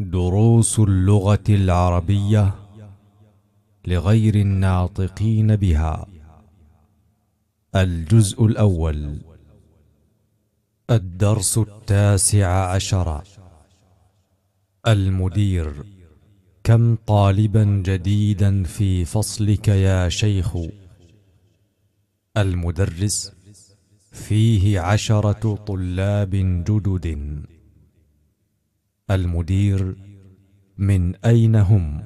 دروس اللغة العربية لغير الناطقين بها الجزء الأول الدرس التاسع عشر المدير كم طالبا جديدا في فصلك يا شيخ المدرس فيه عشرة طلاب جدد المدير من اين هم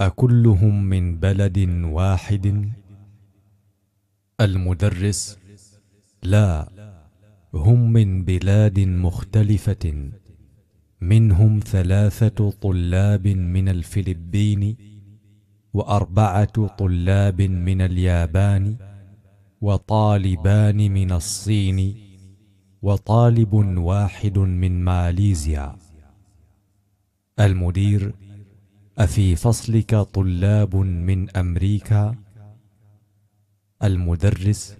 اكلهم من بلد واحد المدرس لا هم من بلاد مختلفه منهم ثلاثه طلاب من الفلبين واربعه طلاب من اليابان وطالبان من الصين وطالب واحد من ماليزيا المدير أفي فصلك طلاب من أمريكا؟ المدرس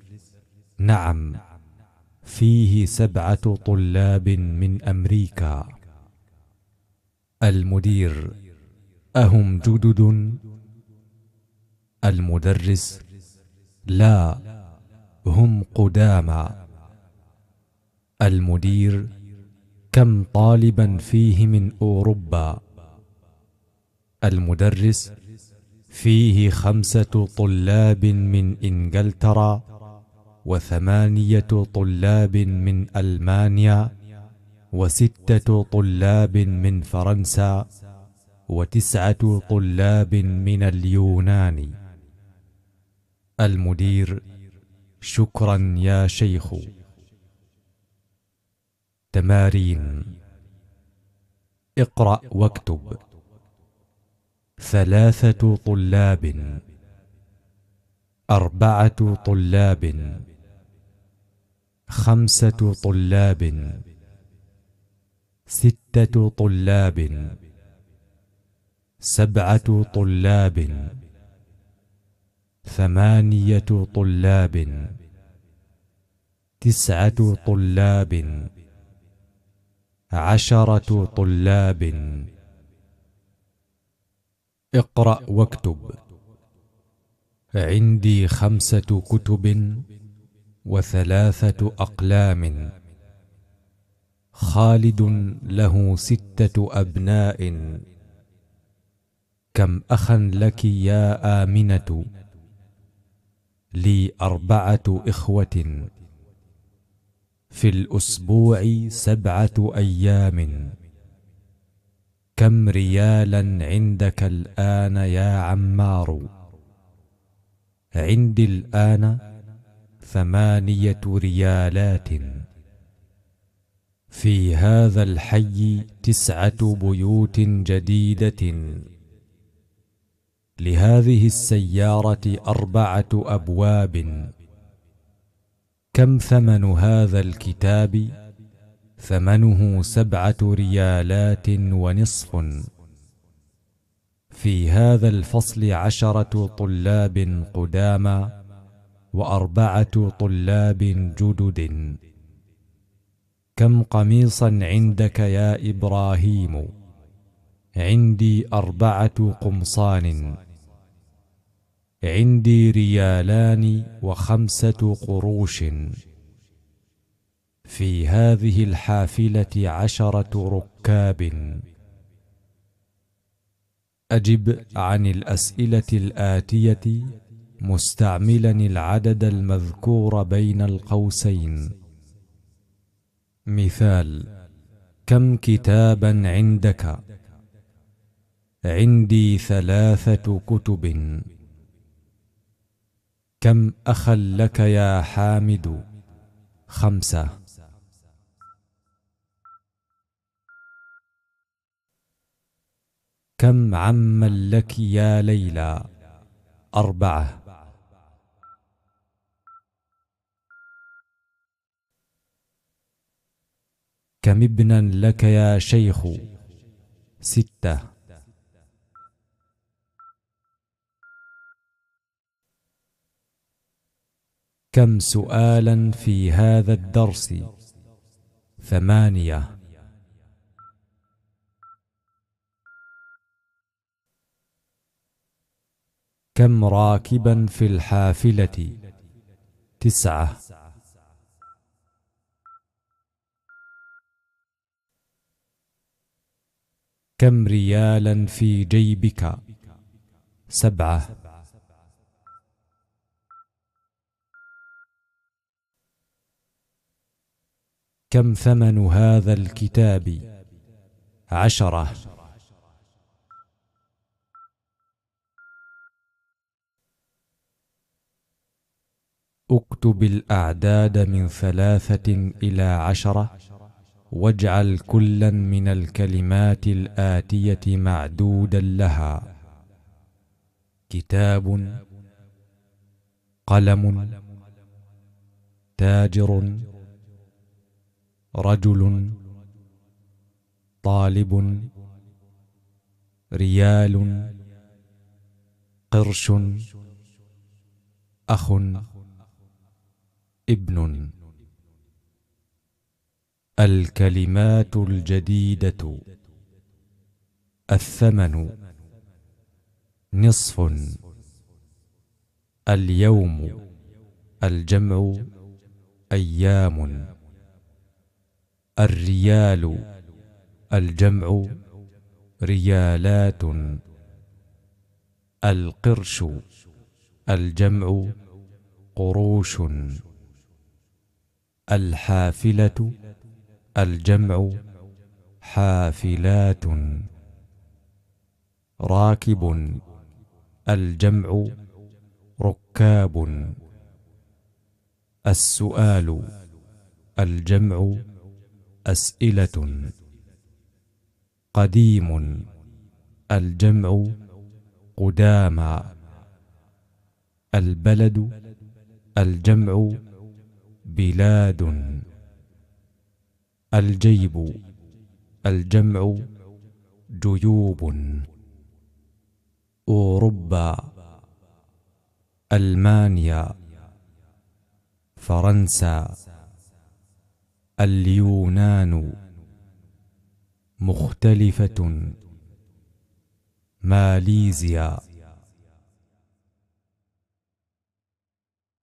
نعم فيه سبعة طلاب من أمريكا المدير أهم جدد؟ المدرس لا هم قدامى المدير كم طالبا فيه من اوروبا المدرس فيه خمسه طلاب من انجلترا وثمانيه طلاب من المانيا وسته طلاب من فرنسا وتسعه طلاب من اليونان المدير شكرا يا شيخ تمارين اقرأ واكتب ثلاثة طلاب أربعة طلاب خمسة طلاب ستة طلاب سبعة طلاب ثمانية طلاب تسعة طلاب عشرة طلاب اقرأ واكتب عندي خمسة كتب وثلاثة أقلام خالد له ستة أبناء كم أخا لك يا آمنة لي أربعة إخوة في الاسبوع سبعه ايام كم ريالا عندك الان يا عمار عندي الان ثمانيه ريالات في هذا الحي تسعه بيوت جديده لهذه السياره اربعه ابواب كم ثمن هذا الكتاب ثمنه سبعه ريالات ونصف في هذا الفصل عشره طلاب قدامى واربعه طلاب جدد كم قميصا عندك يا ابراهيم عندي اربعه قمصان عندي ريالان وخمسة قروش في هذه الحافلة عشرة ركاب أجب عن الأسئلة الآتية مستعملا العدد المذكور بين القوسين مثال كم كتابا عندك عندي ثلاثة كتب كم أخا لك يا حامد خمسة كم عما لك يا ليلى أربعة كم ابنا لك يا شيخ سته كم سؤالا في هذا الدرس ثمانيه كم راكبا في الحافله تسعه كم ريالا في جيبك سبعه كم ثمن هذا الكتاب عشره اكتب الاعداد من ثلاثه الى عشره واجعل كلا من الكلمات الاتيه معدودا لها كتاب قلم تاجر رجل طالب ريال قرش اخ ابن الكلمات الجديده الثمن نصف اليوم الجمع ايام الريال الجمع ريالات القرش الجمع قروش الحافلة الجمع حافلات راكب الجمع ركاب السؤال الجمع أسئلة قديم الجمع قدامى البلد الجمع بلاد الجيب الجمع جيوب أوروبا ألمانيا فرنسا اليونان مختلفة ماليزيا